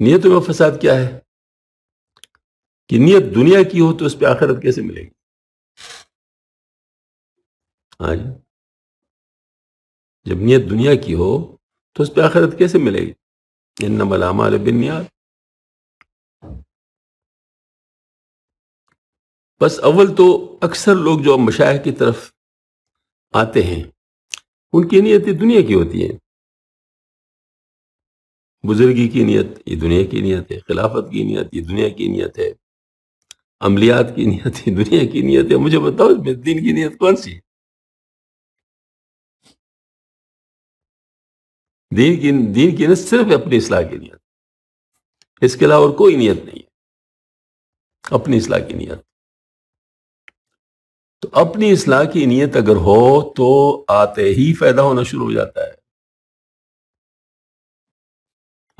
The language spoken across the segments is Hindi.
नीयत में फसाद क्या है कि नीयत दुनिया की हो तो उस पर आखिरत कैसे मिलेगी हाँ जी जब नीयत दुनिया की हो तो उस पर आखिरत कैसे मिलेगी इन नमलामा बिनियाद बस अव्वल तो अक्सर लोग जो मशाह की तरफ आते हैं उनकी नीयतें दुनिया की होती हैं बुजुर्गी की नीयत ये दुनिया की नीयत है खिलाफत की नीयत ये दुनिया की नीयत है अमलियात की नीयत ये दुनिया की नीयत है मुझे बताओ दिन की नीयत कौन सी है दीन की दीन की नीयत सिर्फ अपनी इसलाह की नीयत इसके अलावा और कोई नीयत नहीं है अपनी इसलाह की नीयत तो अपनी इसलाह की नीयत अगर हो तो आते ही फायदा होना शुरू हो जाता है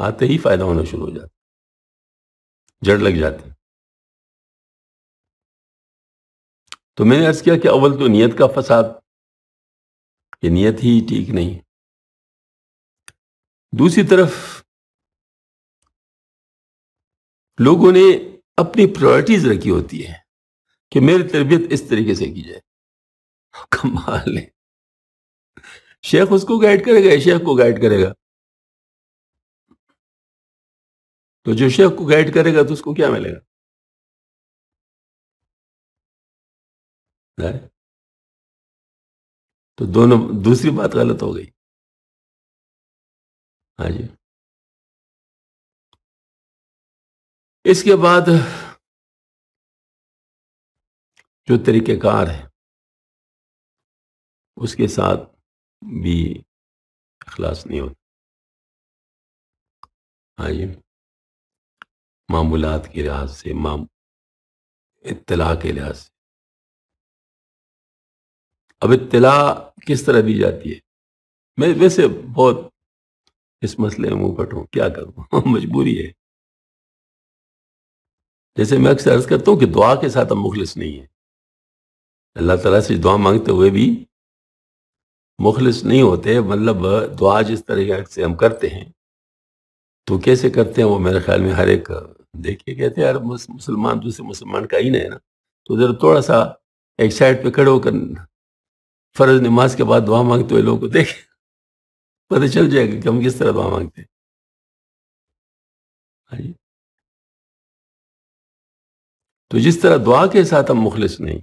आते ही फायदा होना शुरू हो जाता जड़ लग जाती तो मैंने अर्ज किया कि अव्वल तो नियत का फसाद ये नियत ही ठीक नहीं दूसरी तरफ लोगों ने अपनी प्रायोरिटीज रखी होती है कि मेरी तरबियत इस तरीके से की जाए कमाल है शेख उसको गाइड करेगा शेख को गाइड करेगा तो शेख को गाइड करेगा तो उसको क्या मिलेगा तो दोनों दूसरी बात गलत हो गई हाँ जी इसके बाद जो तरीक़ेकार है उसके साथ भी अखलास नहीं होता हाँ जी मामूलत के लिहाज से माम इतला के लिहाज से अब इतला किस तरह दी जाती है मैं वैसे बहुत इस मसले में मुंह बटू क्या करूं मजबूरी है जैसे मैं अक्सर अर्ज करता हूं कि दुआ के साथ हम मुखलिस नहीं है अल्लाह तला से दुआ मांगते हुए भी मुखलिस नहीं होते मतलब दुआ जिस तरह से हम करते हैं तो कैसे करते हैं वो मेरे ख्याल में हर एक देखिए कहते यार मुसलमान दूसरे मुसलमान का ही नहीं है ना तो जरा थोड़ा सा एक साइड पे खड़े होकर फर्ज नमाज के बाद दुआ मांगते हुए लोगों को देखें पता चल जाएगा कि हम किस तरह दुआ मांगते हैं तो जिस तरह दुआ के साथ हम मुखलिस नहीं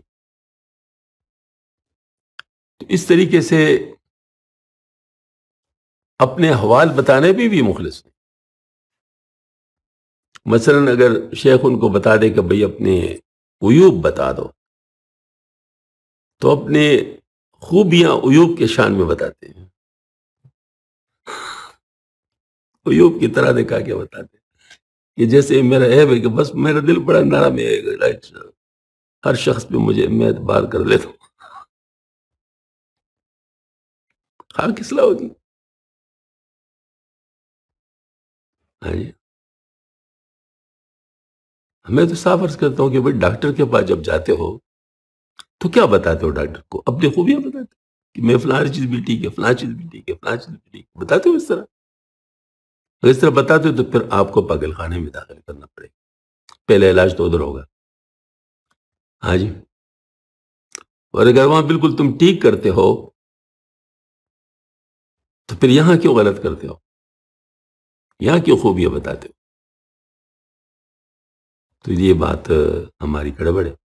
तो इस तरीके से अपने हवाल बताने भी भी मुखलिस नहीं मसलन अगर शेख उनको बता दे कि भाई अपने अयूब बता दो तो अपने खूबियां अयूब के शान में बताते हैं अयूब की तरह दिखा के बताते कि जैसे मेरा है भाई कि बस मेरा दिल बड़ा नरम है हर शख्स पे मुझे मैं बार कर लेता हूं हाँ किसला होगी हाँ जी मैं तो साफ अर्ज करता हूं कि भाई डॉक्टर के पास जब जाते हो तो क्या बताते हो डॉक्टर को अपनी खूबियां बताते हो कि मैं फलाना चीज भी ठीक है फलाना चीज भी ठीक है फला चीज भी ठीक है बताते हो इस तरह अगर इस तरह बताते हो तो फिर आपको पागल खाने में दाखिल करना पड़ेगा पहला इलाज तो उधर होगा हाँ जी और अगर वहां बिल्कुल तुम ठीक करते हो तो फिर यहां क्यों गलत करते हो यहां क्यों खूबियां बताते हो तो ये बात हमारी गड़बड़ है